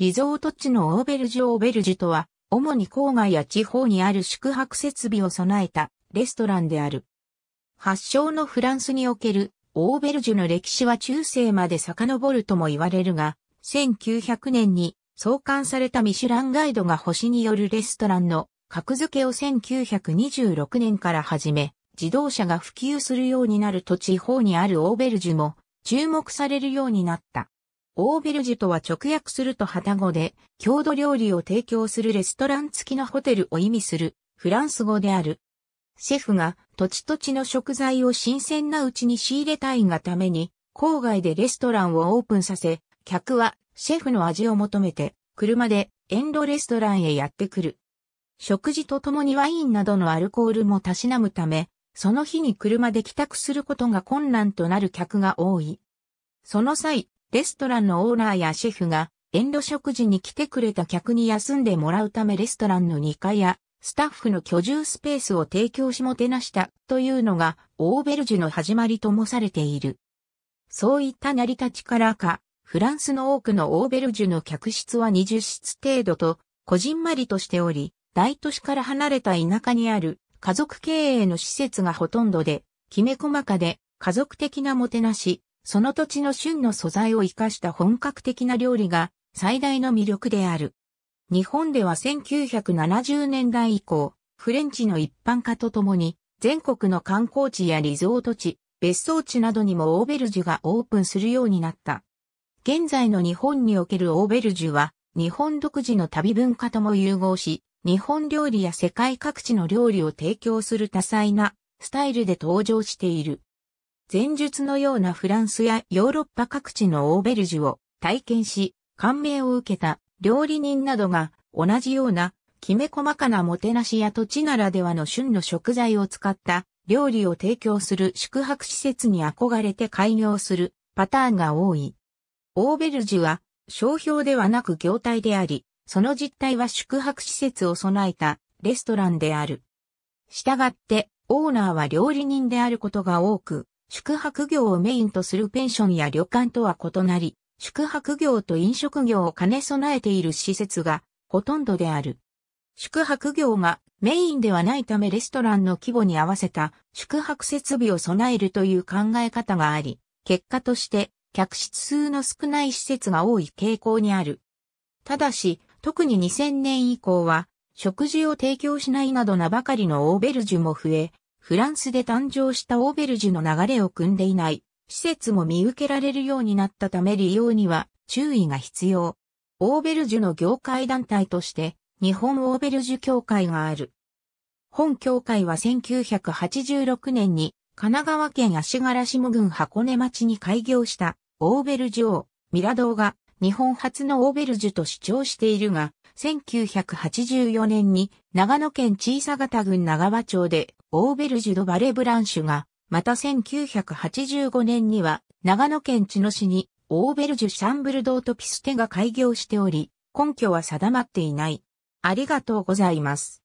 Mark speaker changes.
Speaker 1: リゾート地のオーベルジュオーベルジュとは、主に郊外や地方にある宿泊設備を備えたレストランである。発祥のフランスにおけるオーベルジュの歴史は中世まで遡るとも言われるが、1900年に創刊されたミシュランガイドが星によるレストランの格付けを1926年から始め、自動車が普及するようになると地方にあるオーベルジュも注目されるようになった。オーベルジュとは直訳すると旗語で、郷土料理を提供するレストラン付きのホテルを意味するフランス語である。シェフが土地土地の食材を新鮮なうちに仕入れたいがために、郊外でレストランをオープンさせ、客はシェフの味を求めて、車でエンドレストランへやってくる。食事とともにワインなどのアルコールもたしなむため、その日に車で帰宅することが困難となる客が多い。その際、レストランのオーナーやシェフが、遠路食事に来てくれた客に休んでもらうためレストランの2階や、スタッフの居住スペースを提供しもてなしたというのが、オーベルジュの始まりともされている。そういった成り立ちからか、フランスの多くのオーベルジュの客室は20室程度と、こじんまりとしており、大都市から離れた田舎にある家族経営の施設がほとんどで、きめ細かで家族的なもてなし、その土地の旬の素材を活かした本格的な料理が最大の魅力である。日本では1970年代以降、フレンチの一般化とともに、全国の観光地やリゾート地、別荘地などにもオーベルジュがオープンするようになった。現在の日本におけるオーベルジュは、日本独自の旅文化とも融合し、日本料理や世界各地の料理を提供する多彩なスタイルで登場している。前述のようなフランスやヨーロッパ各地のオーベルジュを体験し、感銘を受けた料理人などが同じようなきめ細かなもてなしや土地ならではの旬の食材を使った料理を提供する宿泊施設に憧れて開業するパターンが多い。オーベルジュは商標ではなく業態であり、その実態は宿泊施設を備えたレストランである。したがって、オーナーは料理人であることが多く、宿泊業をメインとするペンションや旅館とは異なり、宿泊業と飲食業を兼ね備えている施設がほとんどである。宿泊業がメインではないためレストランの規模に合わせた宿泊設備を備えるという考え方があり、結果として客室数の少ない施設が多い傾向にある。ただし、特に2000年以降は食事を提供しないなどなばかりのオーベルジュも増え、フランスで誕生したオーベルジュの流れを組んでいない施設も見受けられるようになったため利用には注意が必要。オーベルジュの業界団体として日本オーベルジュ協会がある。本協会は1986年に神奈川県足柄下郡箱根町に開業したオーベルジュ王、ミラドーが日本初のオーベルジュと主張しているが、1984年に長野県小佐型郡長和町でオーベルジュ・ド・バレ・ブランシュが、また1985年には、長野県茅野市に、オーベルジュ・シャンブルドート・ピステが開業しており、根拠は定まっていない。ありがとうございます。